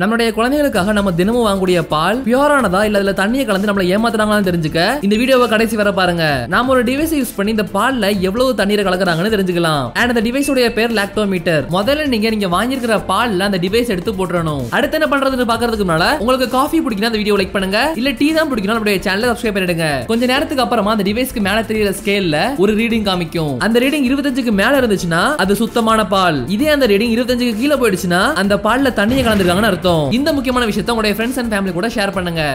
நம்மளுடைய குழந்தைகளுக்காக நம்ம தினமும் வாங்கக்கூடிய பால் பியூரானதா இல்ல இதுல தண்ணியை கலந்து நம்மள ஏமாத்துறாங்களான்னு தெரிஞ்சுக்க இந்த வீடியோவை கடைசி வர பாருங்க நாம ஒரு டிவைஸ் யூஸ் பண்ணி இந்த பால்ல எவ்வளவு தண்ணீரை கலக்குறாங்கன்னு தெரிஞ்சுக்கலாம் அண்ட் அந்த டிவைஸ் உடைய பேர் லாக்டோமீட்டர் முதல்ல நீங்க நீங்க வாங்கியிருக்கிற பால்ல அந்த டிவைஸ் எடுத்து போட்டுறணும் அடுத்து என்ன பண்றதுன்னு பாக்குறதுக்கு முன்னால உங்களுக்கு காஃபி பிடிக்கணும் அந்த வீடியோ லைக் பண்ணுங்க இல்ல டீ தான் பிடிக்கணும் நம்மளுடைய சேனலை சப்ஸ்கிரைப் பண்ணிடுங்க கொஞ்ச நேரத்துக்கு அப்புறமா அந்த டிவைஸ்க்கு மேல தெரியற ஸ்கேல்ல ஒரு ரீடிங் காமிக்கும் அந்த ரீடிங் இருபத்தஞ்சுக்கு மேல இருந்துச்சுன்னா அது சுத்தமான பால் இதே அந்த ரீடிங் இருபத்தஞ்சுக்கு கீழே போயிடுச்சுன்னா அந்த பால்ல தண்ணியை கலந்துருக்காங்கன்னு அர்த்தம் அர்த்தம் இந்த முக்கியமான விஷயத்த உங்களுடைய ஃப்ரெண்ட்ஸ் அண்ட் ஃபேமிலி கூட ஷேர் பண்ணுங்க